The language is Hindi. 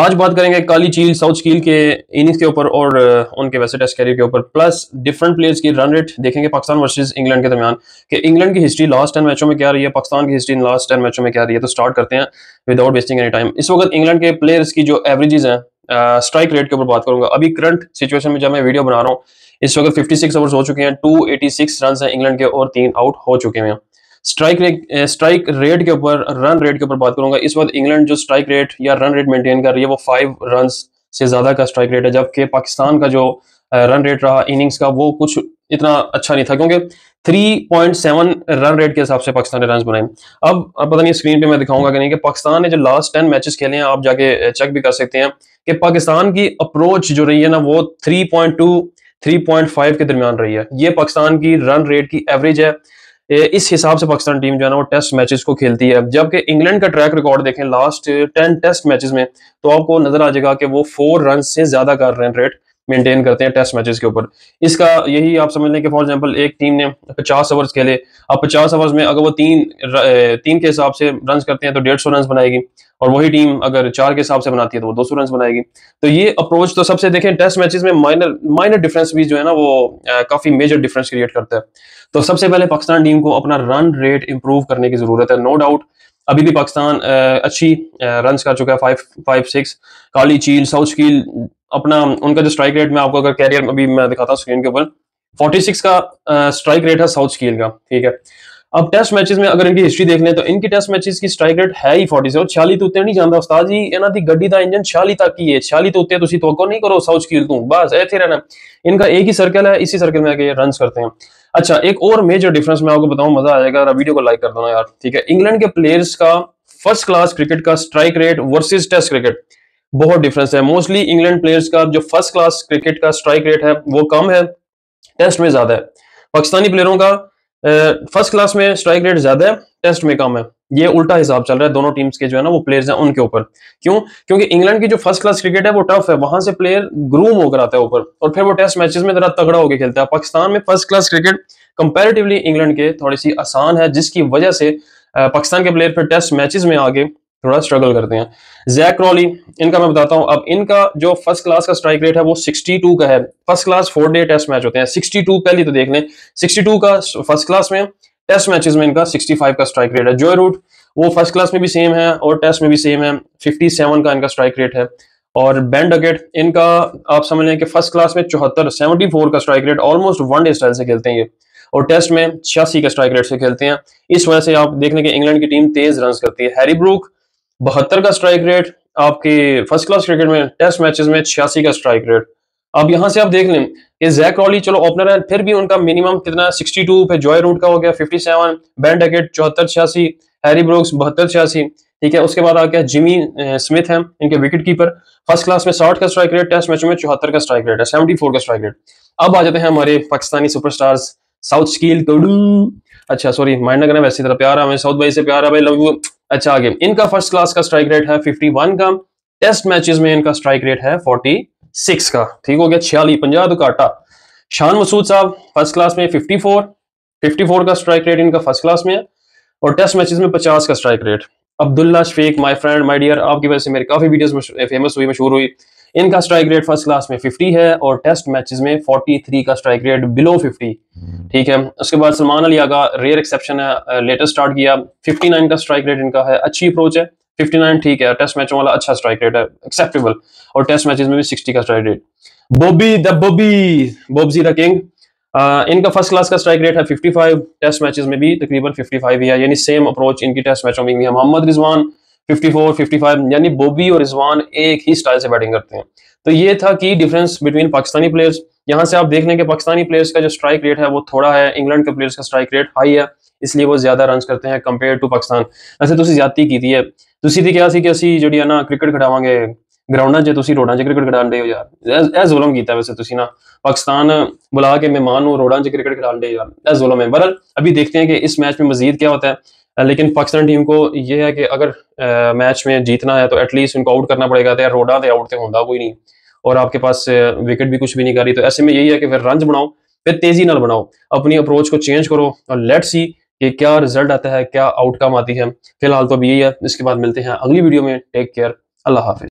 आज बात करेंगे काली चील साउथ चील के इनिंग्स के ऊपर और उनके वैसे टेस्ट कैरियर के ऊपर प्लस डिफरेंट प्लेयर्स की रन रेट देखेंगे पाकिस्तान वर्सेस इंग्लैंड के दरमियान कि इंग्लैंड की हिस्ट्री लास्ट टेन मैचों में क्या रही है पाकिस्तान की हिस्ट्री लास्ट टेन मैचों में क्या रही है तो स्टार्ट करते हैं विदाउट वेस्टिंग एनी टाइम इस वक्त इंग्लैंड के प्लेयर्स की जो एवरेजेज हैं स्ट्राइक रेट के ऊपर बात करूंगा अभी करंट सिचुएशन में जब मैं वीडियो बना रहा हूँ इस वक्त फिफ्टी ओवर्स हो चुके हैं टू रन हैं इंग्लैंड के और तीन आउट हो चुके हैं स्ट्राइक रेट स्ट्राइक रेट के ऊपर रन रेट के ऊपर बात करूंगा इस वक्त इंग्लैंड जो स्ट्राइक रेट या रन रेट मेंटेन कर रही है वो फाइव रन से ज़्यादा का स्ट्राइक रेट है जबकि पाकिस्तान का जो रन eh, रेट रहा इनिंग्स का वो कुछ इतना अच्छा नहीं था क्योंकि 3.7 रन रेट के हिसाब से पाकिस्तान ने रन बनाए अब आप पता नहीं स्क्रीन पे मैं दिखाऊंगा कि नहीं कि पाकिस्तान ने जो लास्ट टेन मैचेस खेले हैं आप जाके चेक eh, भी कर सकते हैं कि पाकिस्तान की अप्रोच जो रही है ना वो 3.2 3.5 के दरमियान रही है ये पाकिस्तान की रन रेट की एवरेज है इस हिसाब से पाकिस्तान टीम जो है ना वो टेस्ट मैचेस को खेलती है जबकि इंग्लैंड का ट्रैक रिकॉर्ड देखें लास्ट टेन टेस्ट मैचेस में तो आपको नजर आ जाएगा कि वो फोर रन से ज्यादा रहे हैं रेट मेंटेन करते हैं टेस्ट मैचेस के ऊपर इसका यही आप समझ लें कि फॉर एग्जांपल एक टीम ने 50 ओवर्स खेले अब 50 ओवर्स में अगर वो तीन तीन के हिसाब से रन करते हैं तो डेढ़ सौ रन बनाएगी और वही टीम अगर चार के हिसाब से बनाती है तो वो दो सौ रन बनाएगी तो ये अप्रोच तो सबसे देखें टेस्ट मैचेस में माइनर माइनर डिफरेंस भी जो है ना वो काफी मेजर डिफरेंस क्रिएट करता है तो सबसे पहले पाकिस्तान टीम को अपना रन रेट इंप्रूव करने की ज़रूरत है नो डाउट अभी भी पाकिस्तान अच्छी रन कर चुका है फाइव फाइव सिक्स काली चील साउथ चील अपना उनका जो स्ट्राइक रेट में आपको अगर कैरियर अभी मैं दिखाता हूँ स्क्रीन के ऊपर 46 का स्ट्राइक रेट है साउथ स्कील का ठीक है अब टेस्ट मैचेस में अगर इनकी हिस्ट्री देख लें तो इनकी टेस्ट मैचेस की स्ट्राइक रेट है ही 40 से 46 ਤੋਂ नहीं जानता ਜਾਂਦਾ ਉਸਤਾਦ ਜੀ ਇਹਨਾਂ ਦੀ ਗੱਡੀ ਦਾ ਇੰਜਨ 46 ਤੱਕ ਹੀ ਹੈ 46 ਤੋਂ तो ਤੁਸੀਂ तो नहीं करो साउथ स्कील तू बस ऐसे रहना इनका एक ही सर्कल है इसी सर्कल में रन करते हैं अच्छा एक और मेजर डिफरेंस मैं आपको बताऊं मजा आ जाएगा वीडियो को लाइक कर देना यार ठीक है इंग्लैंड के प्लेयर्स का फर्स्ट क्लास क्रिकेट का strike rate versus test cricket बहुत डिफरेंस है मोस्टली इंग्लैंड प्लेयर्स का जो फर्स्ट क्लास क्रिकेट का स्ट्राइक रेट है वो कम है टेस्ट में ज्यादा है पाकिस्तानी प्लेयरों का फर्स्ट क्लास में स्ट्राइक रेट ज्यादा है टेस्ट में कम है ये उल्टा हिसाब चल रहा है दोनों टीम्स के जो है ना वो प्लेयर्स हैं उनके ऊपर क्यों क्योंकि इंग्लैंड की जो फर्स्ट क्लास क्रिकेट है वो टफ है वहां से प्लेयर ग्रूम होकर आता है ऊपर और फिर वो टेस्ट मैचेस में जरा तगड़ा होकर खेलता है पाकिस्तान में first class cricket comparatively England के थोड़ी सी आसान है जिसकी वजह से पाकिस्तान के प्लेयर फिर टेस्ट मैचेस में आगे थोड़ा स्ट्रगल करते हैं जैक क्रॉली इनका मैं बताता हूं अब इनका जो फर्स्ट क्लास का स्ट्राइक रेट है वो 62 का है first class four day test match होते हैं 62 पहली तो देख लें 62 का फर्स्ट क्लास में टेस्ट मैचेस में इनका 65 का स्ट्राइक रेट है जो रूट वो फर्स्ट क्लास में भी सेम है और टेस्ट में भी सेम है फिफ्टी का इनका स्ट्राइक रेट है और बैंड अकेट इनका आप समझ लें कि फर्स्ट क्लास में चौहत्तर सेवेंटी फोर का strike rate almost one day style से खेलते हैं ये और टेस्ट में छियासी का स्ट्राइक रेट से खेलते हैं इस वजह से आप देख लें कि इंग्लैंड की टीम तेज रन करती है हैरी ब्रूक बहत्तर का स्ट्राइक रेट आपके फर्स्ट क्लास क्रिकेट में टेस्ट मैचेस में छियासी का स्ट्राइक रेट अब यहां से आप देख लें कि जैक रॉली चलो ओपनर है फिर भी उनका मिनिमम कितना टू फिर जॉय रूट का हो गया सेवन बैन डेकेट चौहत्तर छियासी हैरी ब्रोक्स बहत्तर छियासी ठीक है उसके बाद आ गया जिमी स्मिथ है इनके विकेट कीपर फर्स्ट क्लास में साठ का स्ट्राइक रेट टेस्ट मैचों में चौहत्तर का स्ट्राइक रेट है सेवेंटी का स्ट्राइक रेट अब आ जाते हैं हमारे पाकिस्तानी सुपरस्टार्स साउथ स्कील तोडू अच्छा सॉरी माइंड ना करना वैसी तरह प्यार है हमें साउथ भाई से प्यार है भाई लव यू अच्छा आगे इनका फर्स्ट क्लास का स्ट्राइक रेट है 51 का टेस्ट मैचेस में इनका स्ट्राइक रेट है 46 का ठीक हो गया छियाली पंजाब दुकाटा शान मसूद साहब फर्स्ट क्लास में 54 54 का स्ट्राइक रेट इनका फर्स्ट क्लास में है और टेस्ट मैचेस में 50 का strike rate Abdullah Shafique my friend my dear आपकी वजह से मेरी काफी वीडियो फेमस हुई मशहूर हुई इनका स्ट्राइक रेट फर्स्ट क्लास में 50 है और टेस्ट मैचेस में 43 का स्ट्राइक रेट बिलो 50 ठीक है उसके बाद सलमान अली का रेयर एक्सेप्शन है लेटेस्ट स्टार्ट किया 59 का स्ट्राइक रेट इनका है अच्छी अप्रोच है 59 ठीक है टेस्ट मैचों वाला अच्छा स्ट्राइक रेट है एक्सेप्टेबल और टेस्ट मैचेज में भी सिक्सटी का strike rate Bobby the Bobby बॉबजी द किंग इनका फर्स्ट क्लास का स्ट्राइक रेट है फिफ्टी टेस्ट मैचेज में भी तकरीबन फिफ्टी ही है यानी सेम अप्रोच इनकी टेस्ट मैचों में भी मोहम्मद रिजवान 54, 55 यानी बोबी और रिजवान एक ही स्टाइल से बैटिंग करते हैं तो ये था कि डिफरेंस बिटवीन पाकिस्तानी प्लेयर्स यहाँ से आप देख लें कि पाकिस्तानी प्लेयर्स का जो स्ट्राइक रेट है वो थोड़ा है इंग्लैंड के प्लेयर्स का स्ट्राइक रेट हाई है इसलिए वो ज्यादा रन करते हैं कंपेयर टू पाकिस्तान ऐसे ਤੁਸੀਂ तो ज्यादा की थी तो है ਤੇ ਕਿਹਾ क्या ਕਿ कि ਜਿਹੜੀ ਹੈ ਨਾ ਕ੍ਰਿਕਟ ਖਿਡਾਵਾਂਗੇ ਗਰਾਊਂਡਾਂ 'ਚ ਤੁਸੀਂ रोडा च क्रिकेट ਖਿਡਾਉਂਦੇ हो यार ए जुलम किया वैसे ਤੁਸੀਂ तो ना पाकिस्तान बुला के मेहमान रोडा च क्रिकेट ਕ੍ਰਿਕਟ हो यार ए जुलम है बरल अभी देखते हैं कि इस मैच में मजीद क्या होता है लेकिन पाकिस्तान टीम को यह है कि अगर मैच में जीतना है तो एटलीस्ट उनको आउट करना पड़ेगा तो रोडा तो आउट तो होंगे कोई नहीं और आपके पास विकेट भी कुछ भी नहीं कर रही तो ऐसे में यही है कि फिर रन बनाओ फिर तेजी नाल बनाओ अपनी अप्रोच को चेंज करो और लेट सी कि क्या रिजल्ट आता है क्या आउटकम आती है फिलहाल तो अब यही है इसके बाद मिलते हैं अगली वीडियो में टेक केयर अल्लाह हाफिज